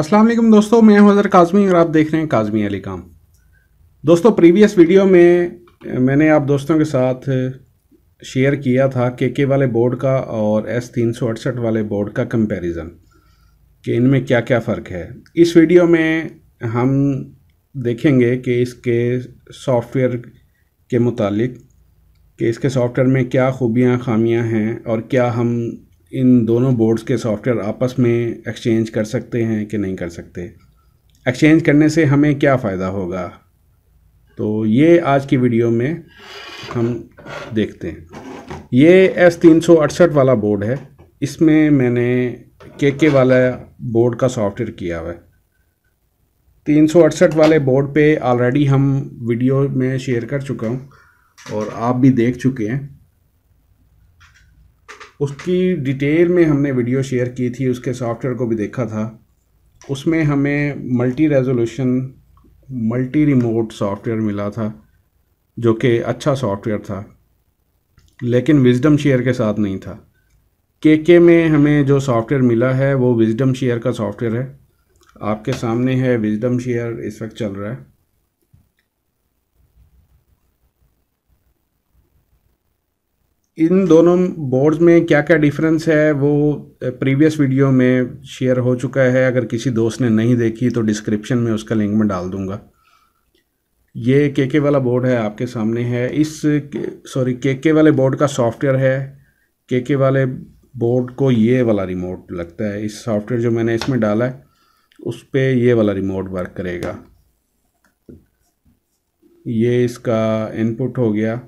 असलम दोस्तों मैं हूं हज़र काजमी और आप देख रहे हैं काजमी अली काम दोस्तों प्रीवियस वीडियो में मैंने आप दोस्तों के साथ शेयर किया था के के वाले बोर्ड का और एस तीन सौ अड़सठ वाले बोर्ड का कंपैरिजन कि इनमें क्या क्या फ़र्क है इस वीडियो में हम देखेंगे कि इसके सॉफ्टवेयर के मुतालिक कि इसके सॉफ्टवेयर में क्या खूबियाँ खामियाँ हैं और क्या हम इन दोनों बोर्ड्स के सॉफ्टवेयर आपस में एक्सचेंज कर सकते हैं कि नहीं कर सकते एक्सचेंज करने से हमें क्या फ़ायदा होगा तो ये आज की वीडियो में हम देखते हैं ये एस तीन सौ अड़सठ वाला बोर्ड है इसमें मैंने के के वाला बोर्ड का सॉफ्टवेयर किया हुआ तीन सौ अड़सठ वाले बोर्ड पे ऑलरेडी हम वीडियो में शेयर कर चुका हूँ और आप भी देख चुके हैं उसकी डिटेल में हमने वीडियो शेयर की थी उसके सॉफ्टवेयर को भी देखा था उसमें हमें multi resolution multi remote software मिला था जो कि अच्छा सॉफ्टवेयर था लेकिन विजडम शेयर के साथ नहीं था के के में हमें जो सॉफ्टवेयर मिला है वो विजडम शेयर का सॉफ्टवेयर है आपके सामने है विजडम शेयर इस वक्त चल रहा है इन दोनों बोर्ड्स में क्या क्या डिफरेंस है वो प्रीवियस वीडियो में शेयर हो चुका है अगर किसी दोस्त ने नहीं देखी तो डिस्क्रिप्शन में उसका लिंक मैं डाल दूंगा ये के के वाला बोर्ड है आपके सामने है इस सॉरी के के वाले बोर्ड का सॉफ्टवेयर है के के वाले बोर्ड को ये वाला रिमोट लगता है इस सॉफ्टवेयर जो मैंने इसमें डाला है उस पर ये वाला रिमोट वर्क करेगा ये इसका इनपुट हो गया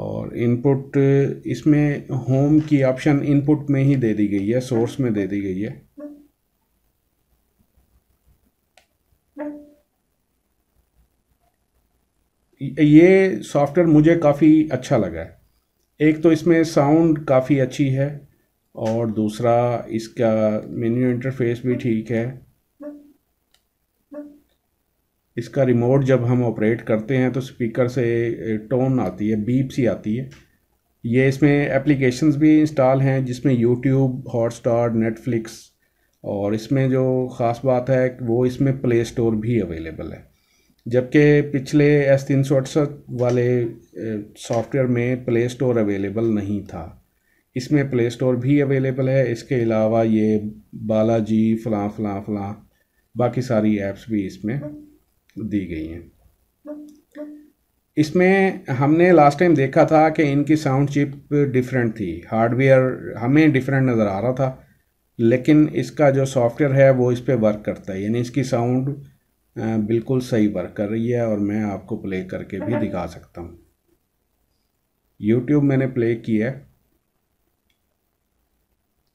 और इनपुट इसमें होम की ऑप्शन इनपुट में ही दे दी गई है सोर्स में दे दी गई है ये सॉफ्टवेयर मुझे काफ़ी अच्छा लगा है एक तो इसमें साउंड काफ़ी अच्छी है और दूसरा इसका मेन्यू इंटरफेस भी ठीक है इसका रिमोट जब हम ऑपरेट करते हैं तो स्पीकर से टोन आती है बीप सी आती है ये इसमें एप्लीकेशंस भी इंस्टॉल हैं जिसमें यूट्यूब हॉटस्टार नेटफ्लिक्स और इसमें जो ख़ास बात है वो इसमें प्ले स्टोर भी अवेलेबल है जबकि पिछले एस तीन सौ अड़सठ वाले सॉफ्टवेयर में प्ले स्टोर अवेलेबल नहीं था इसमें प्ले स्टोर भी अवेलेबल है इसके अलावा ये बालाजी फ़लाँ फ़लाँ फ़लाँ बाकी सारी ऐप्स भी इसमें दी गई हैं इसमें हमने लास्ट टाइम देखा था कि इनकी साउंड चिप डिफरेंट थी हार्डवेयर हमें डिफरेंट नज़र आ रहा था लेकिन इसका जो सॉफ्टवेयर है वो इस पर वर्क करता है यानी इसकी साउंड बिल्कुल सही वर्क कर रही है और मैं आपको प्ले करके भी हम्म। दिखा सकता हूँ यूट्यूब मैंने प्ले किया है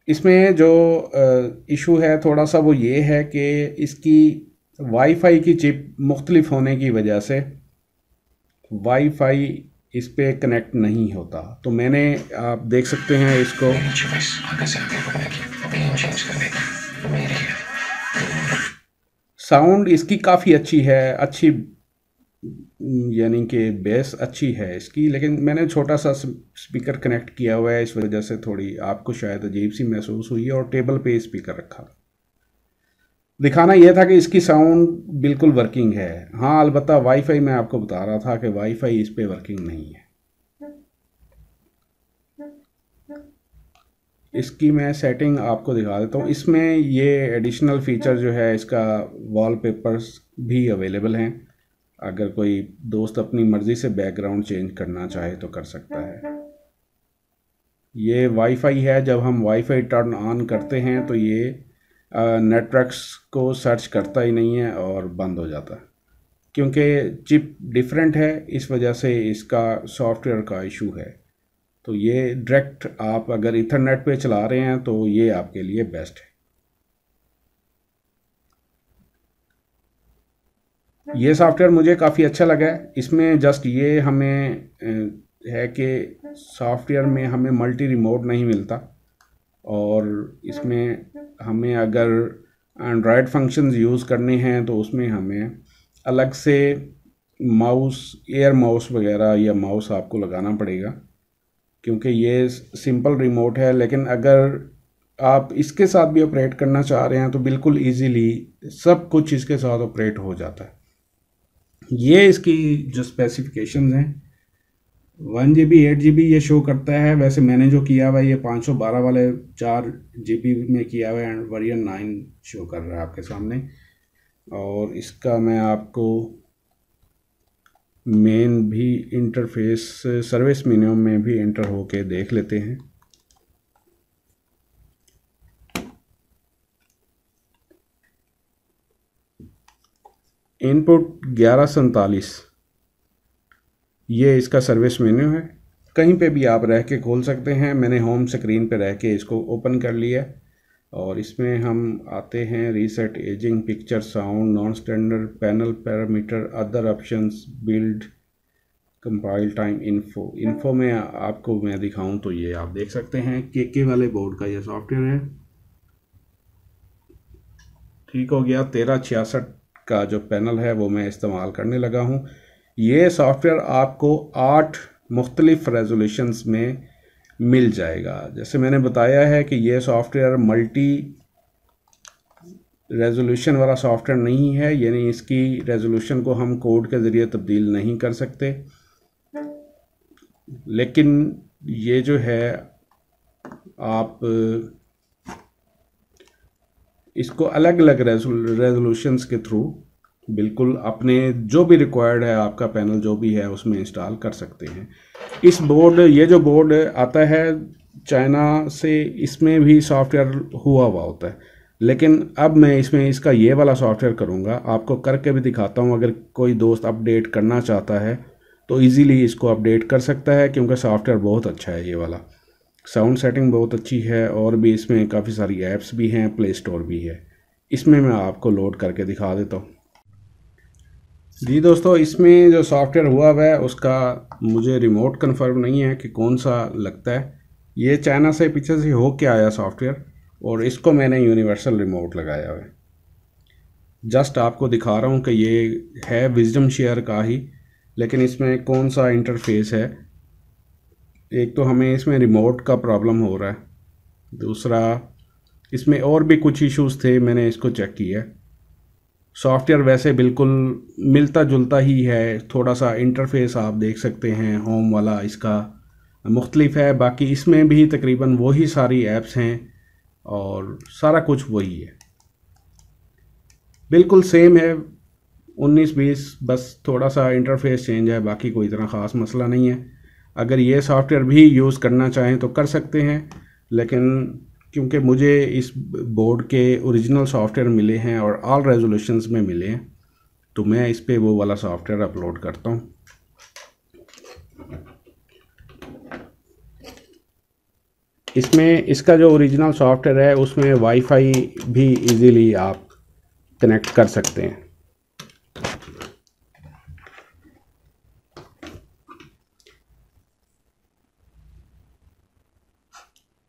इसमें जो इशू है थोड़ा सा वो ये है कि इसकी वाईफाई की चिप मुख्तलिफ होने की वजह से वाईफाई इस पर कनेक्ट नहीं होता तो मैंने आप देख सकते हैं इसको साउंड इसकी काफ़ी अच्छी है अच्छी यानी कि बेस अच्छी है इसकी लेकिन मैंने छोटा सा स्पीकर कनेक्ट किया हुआ है इस वजह से थोड़ी आपको शायद अजीब सी महसूस हुई है और टेबल पे स्पीकर रखा दिखाना यह था कि इसकी साउंड बिल्कुल वर्किंग है हाँ अलबत् वाईफाई मैं आपको बता रहा था कि वाईफाई इस पर वर्किंग नहीं है इसकी मैं सेटिंग आपको दिखा देता हूँ इसमें ये एडिशनल फीचर जो है इसका वॉलपेपर्स भी अवेलेबल हैं अगर कोई दोस्त अपनी मर्ज़ी से बैकग्राउंड चेंज करना चाहे तो कर सकता है ये वाईफाई है जब हम वाईफाई टर्न ऑन करते हैं तो ये नेटवर्क्स को सर्च करता ही नहीं है और बंद हो जाता क्योंकि चिप डिफरेंट है इस वजह से इसका सॉफ्टवेयर का इशू है तो ये डायरेक्ट आप अगर इथरनेट पे चला रहे हैं तो ये आपके लिए बेस्ट है ये सॉफ्टवेयर मुझे काफ़ी अच्छा लगा है इसमें जस्ट ये हमें है कि सॉफ्टवेयर में हमें मल्टी रिमोट नहीं मिलता और इसमें हमें अगर एंड्रॉयड फंक्शंस यूज़ करने हैं तो उसमें हमें अलग से माउस एयर माउस वगैरह या माउस आपको लगाना पड़ेगा क्योंकि ये सिंपल रिमोट है लेकिन अगर आप इसके साथ भी ऑपरेट करना चाह रहे हैं तो बिल्कुल इजीली सब कुछ इसके साथ ऑपरेट हो जाता है ये इसकी जो स्पेसिफिकेशंस हैं वन जी बी एट जी बी ये शो करता है वैसे मैंने जो किया हुआ है ये पाँच सौ बारह वाले चार जी बी में किया हुआ है एंड वर्जन नाइन शो कर रहा है आपके सामने और इसका मैं आपको मेन भी इंटरफेस सर्विस मेन्यू में भी इंटर होके देख लेते हैं इनपुट ग्यारह सैतालीस ये इसका सर्विस मेन्यू है कहीं पे भी आप रह के खोल सकते हैं मैंने होम स्क्रीन पे रह के इसको ओपन कर लिया और इसमें हम आते हैं reset ageing picture sound non standard panel parameter other options build compile time info info में आपको मैं दिखाऊं तो ये आप देख सकते हैं के के वाले बोर्ड का ये सॉफ्टवेयर है ठीक हो गया तेरह छियासठ का जो पैनल है वो मैं इस्तेमाल करने लगा हूँ ये सॉफ्टवेयर आपको आठ मुख्तलिफ रेजोल्यूशनस में मिल जाएगा जैसे मैंने बताया है कि ये सॉफ्टवेयर मल्टी रेजोल्यूशन वाला सॉफ्टवेयर नहीं है यानी इसकी रेजोल्यूशन को हम कोड के ज़रिए तब्दील नहीं कर सकते लेकिन ये जो है आप इसको अलग अलग रेजोल्यूशंस के थ्रू बिल्कुल अपने जो भी रिक्वायर्ड है आपका पैनल जो भी है उसमें इंस्टॉल कर सकते हैं इस बोर्ड ये जो बोर्ड आता है चाइना से इसमें भी सॉफ्टवेयर हुआ हुआ होता है लेकिन अब मैं इसमें इसका ये वाला सॉफ्टवेयर करूँगा आपको करके भी दिखाता हूँ अगर कोई दोस्त अपडेट करना चाहता है तो ईज़िली इसको अपडेट कर सकता है क्योंकि सॉफ्टवेयर बहुत अच्छा है ये वाला साउंड सेटिंग बहुत अच्छी है और भी इसमें काफ़ी सारी ऐप्स भी हैं प्ले स्टोर भी है इसमें मैं आपको लोड करके दिखा देता हूँ जी दोस्तों इसमें जो सॉफ्टवेयर हुआ हुआ है उसका मुझे रिमोट कंफर्म नहीं है कि कौन सा लगता है ये चाइना से पीछे से हो के आया सॉफ्टवेयर और इसको मैंने यूनिवर्सल रिमोट लगाया हुआ है जस्ट आपको दिखा रहा हूँ कि ये है विजडम शेयर का ही लेकिन इसमें कौन सा इंटरफेस है एक तो हमें इसमें रिमोट का प्रॉब्लम हो रहा है दूसरा इसमें और भी कुछ इश्यूज थे मैंने इसको चेक किया सॉफ्टवेयर वैसे बिल्कुल मिलता जुलता ही है थोड़ा सा इंटरफेस आप देख सकते हैं होम वाला इसका मुख्तलिफ है बाकी इसमें भी तकरीबन वही सारी ऐप्स हैं और सारा कुछ वही है बिल्कुल सेम है 19 बीस बस थोड़ा सा इंटरफेस चेंज है बाकी कोई इतना ख़ास मसला नहीं है अगर ये सॉफ्टवेयर भी यूज़ करना चाहें तो कर सकते हैं लेकिन क्योंकि मुझे इस बोर्ड के ओरिजिनल सॉफ्टवेयर मिले हैं और ऑल रेजोल्यूशंस में मिले हैं तो मैं इस पर वो वाला सॉफ्टवेयर अपलोड करता हूँ इसमें इसका जो ओरिजिनल सॉफ्टवेयर है उसमें वाईफाई भी इजीली आप कनेक्ट कर सकते हैं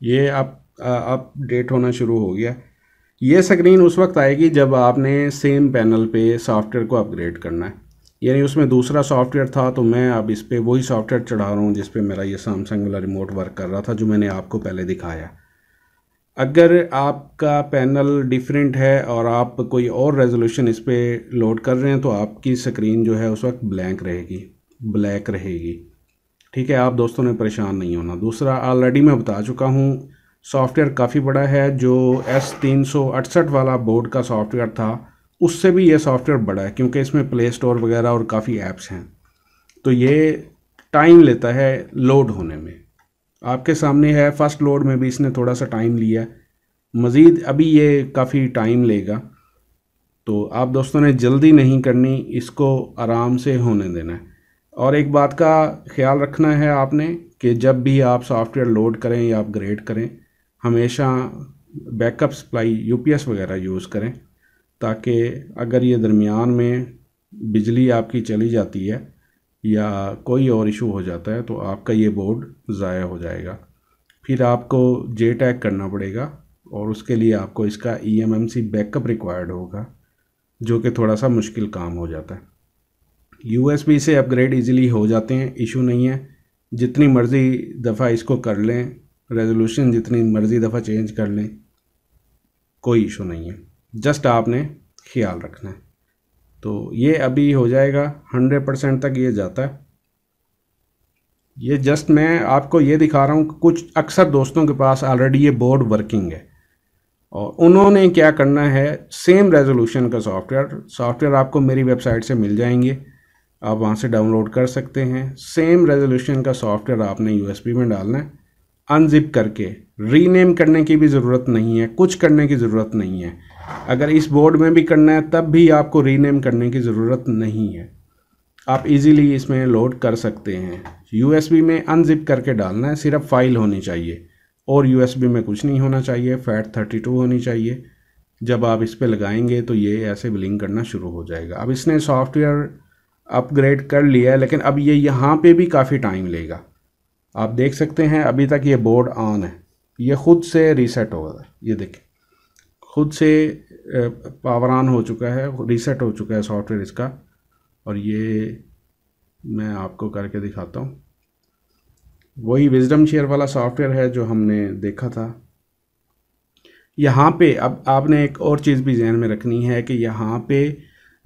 ये आप अपडेट होना शुरू हो गया ये स्क्रीन उस वक्त आएगी जब आपने सेम पैनल पे सॉफ्टवेयर को अपग्रेड करना है यानी उसमें दूसरा सॉफ्टवेयर था तो मैं अब इस पर वही सॉफ्टवेयर चढ़ा रहा हूँ जिस पर मेरा ये सैमसंग वाला रिमोट वर्क कर रहा था जो मैंने आपको पहले दिखाया अगर आपका पैनल डिफरेंट है और आप कोई और रेजोल्यूशन इस पर लोड कर रहे हैं तो आपकी स्क्रीन जो है उस वक्त ब्लैंक रहेगी ब्लैक रहेगी ठीक है आप दोस्तों ने परेशान नहीं होना दूसरा ऑलरेडी मैं बता चुका हूँ सॉफ्टवेयर काफ़ी बड़ा है जो एस तीन वाला बोर्ड का सॉफ्टवेयर था उससे भी ये सॉफ्टवेयर बड़ा है क्योंकि इसमें प्ले स्टोर वगैरह और काफ़ी ऐप्स हैं तो ये टाइम लेता है लोड होने में आपके सामने है फर्स्ट लोड में भी इसने थोड़ा सा टाइम लिया मज़ीद अभी ये काफ़ी टाइम लेगा तो आप दोस्तों ने जल्दी नहीं करनी इसको आराम से होने देना है और एक बात का ख्याल रखना है आपने कि जब भी आप सॉफ्टवेयर लोड करें या अपग्रेड करें हमेशा बैकअप सप्लाई यूपीएस वगैरह यूज़ करें ताकि अगर ये दरमियान में बिजली आपकी चली जाती है या कोई और इशू हो जाता है तो आपका ये बोर्ड ज़ाया हो जाएगा फिर आपको जे टैग करना पड़ेगा और उसके लिए आपको इसका E M M C backup required होगा जो कि थोड़ा सा मुश्किल काम हो जाता है यू एस बी से अपग्रेड इजीली हो जाते हैं इशू नहीं है जितनी मर्ज़ी दफ़ा इसको कर लें रेजोल्यूशन जितनी मर्ज़ी दफ़ा चेंज कर लें कोई इशू नहीं है जस्ट आपने ख्याल रखना है तो ये अभी हो जाएगा हंड्रेड परसेंट तक ये जाता है ये जस्ट मैं आपको ये दिखा रहा हूँ कुछ अक्सर दोस्तों के पास ऑलरेडी ये बोर्ड वर्किंग है और उन्होंने क्या करना है सेम रेजोल्यूशन का सॉफ्टवेयर सॉफ्टवेयर आपको मेरी वेबसाइट से मिल जाएंगे आप वहाँ से डाउनलोड कर सकते हैं सेम रेजोल्यूशन का सॉफ्टवेयर आपने यूएसबी में डालना है अनजिप करके रीनेम करने की भी ज़रूरत नहीं है कुछ करने की ज़रूरत नहीं है अगर इस बोर्ड में भी करना है तब भी आपको रीनेम करने की ज़रूरत नहीं है आप इजीली इसमें लोड कर सकते हैं यूएसबी में अनजिप करके डालना है सिर्फ फाइल होनी चाहिए और यूएसबी में कुछ नहीं होना चाहिए फैट थर्टी टू होनी चाहिए जब आप इस पर लगाएंगे तो ये ऐसे बिलिंग करना शुरू हो जाएगा अब इसने सॉफ्टवेयर अपग्रेड कर लिया है लेकिन अब ये यहाँ पे भी काफ़ी टाइम लेगा आप देख सकते हैं अभी तक ये बोर्ड ऑन है ये ख़ुद से रीसेट हो गया ये देखें खुद से पावर ऑन हो चुका है रीसेट हो चुका है सॉफ्टवेयर इसका और ये मैं आपको करके दिखाता हूँ वही विजडम शेयर वाला सॉफ्टवेयर है जो हमने देखा था यहाँ पे अब आपने एक और चीज़ भी जहन में रखनी है कि यहाँ पे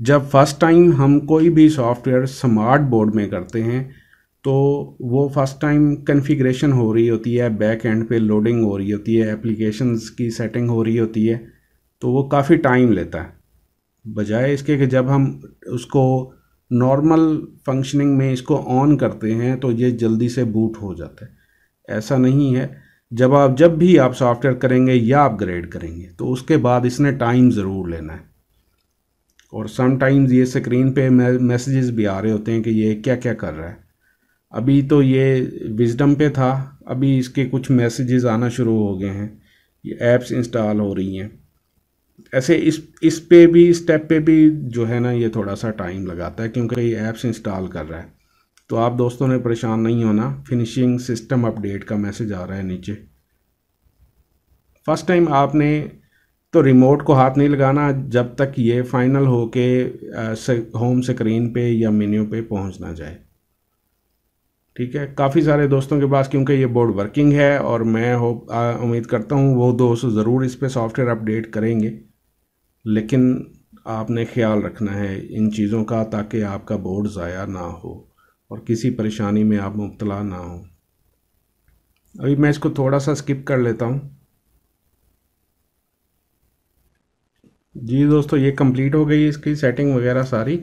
जब फर्स्ट टाइम हम कोई भी सॉफ्टवेयर स्मार्ट बोर्ड में करते हैं तो वो फर्स्ट टाइम कन्फिग्रेशन हो रही होती है बैक एंड पे लोडिंग हो रही होती है एप्लीकेशंस की सेटिंग हो रही होती है तो वो काफ़ी टाइम लेता है बजाय इसके कि जब हम उसको नॉर्मल फंक्शनिंग में इसको ऑन करते हैं तो ये जल्दी से बूट हो जाता है ऐसा नहीं है जब आप जब भी आप सॉफ्टवेयर करेंगे या अपग्रेड करेंगे तो उसके बाद इसने टाइम ज़रूर लेना है और समटाइम्स ये स्क्रीन पे मैसेजेस भी आ रहे होते हैं कि ये क्या क्या कर रहा है अभी तो ये विजडम पे था अभी इसके कुछ मैसेजेस आना शुरू हो गए हैं ये ऐप्स इंस्टॉल हो रही हैं ऐसे इस इस पे भी स्टेप पे भी जो है ना ये थोड़ा सा टाइम लगाता है क्योंकि ये ऐप्स इंस्टॉल कर रहा है तो आप दोस्तों ने परेशान नहीं होना फिनिशिंग सिस्टम अपडेट का मैसेज आ रहा है नीचे फर्स्ट टाइम आपने तो रिमोट को हाथ नहीं लगाना जब तक ये फाइनल हो के होम स्क्रीन पे या मेन्यू पे पहुंच ना जाए ठीक है काफ़ी सारे दोस्तों के पास क्योंकि ये बोर्ड वर्किंग है और मैं होप उम्मीद करता हूँ वो दोस्त ज़रूर इस पर सॉफ्टवेयर अपडेट करेंगे लेकिन आपने ख्याल रखना है इन चीज़ों का ताकि आपका बोर्ड ज़ाया ना हो और किसी परेशानी में आप मुबतला ना हो अभी मैं इसको थोड़ा सा स्किप कर लेता हूँ जी दोस्तों ये कंप्लीट हो गई इसकी सेटिंग वगैरह सारी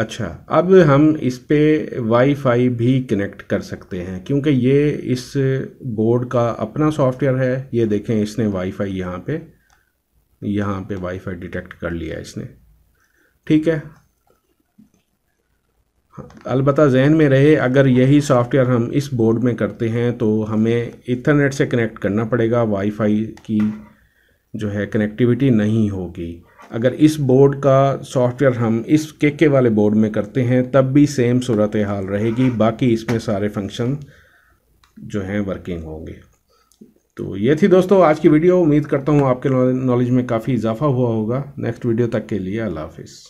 अच्छा अब हम इस पे वाईफाई भी कनेक्ट कर सकते हैं क्योंकि ये इस बोर्ड का अपना सॉफ्टवेयर है ये देखें इसने वाईफाई यहाँ पे यहाँ पे वाईफाई डिटेक्ट कर लिया इसने ठीक है अलबत् जहन में रहे अगर यही सॉफ्टवेयर हम इस बोर्ड में करते हैं तो हमें इथरनेट से कनेक्ट करना पड़ेगा वाईफाई की जो है कनेक्टिविटी नहीं होगी अगर इस बोर्ड का सॉफ्टवेयर हम इस के के वाले बोर्ड में करते हैं तब भी सेम सूरत हाल रहेगी बाकी इसमें सारे फंक्शन जो हैं वर्किंग होंगे तो ये थी दोस्तों आज की वीडियो उम्मीद करता हूँ आपके नॉलेज में काफ़ी इजाफा हुआ होगा नेक्स्ट वीडियो तक के लिए अल्लाह हाफिज़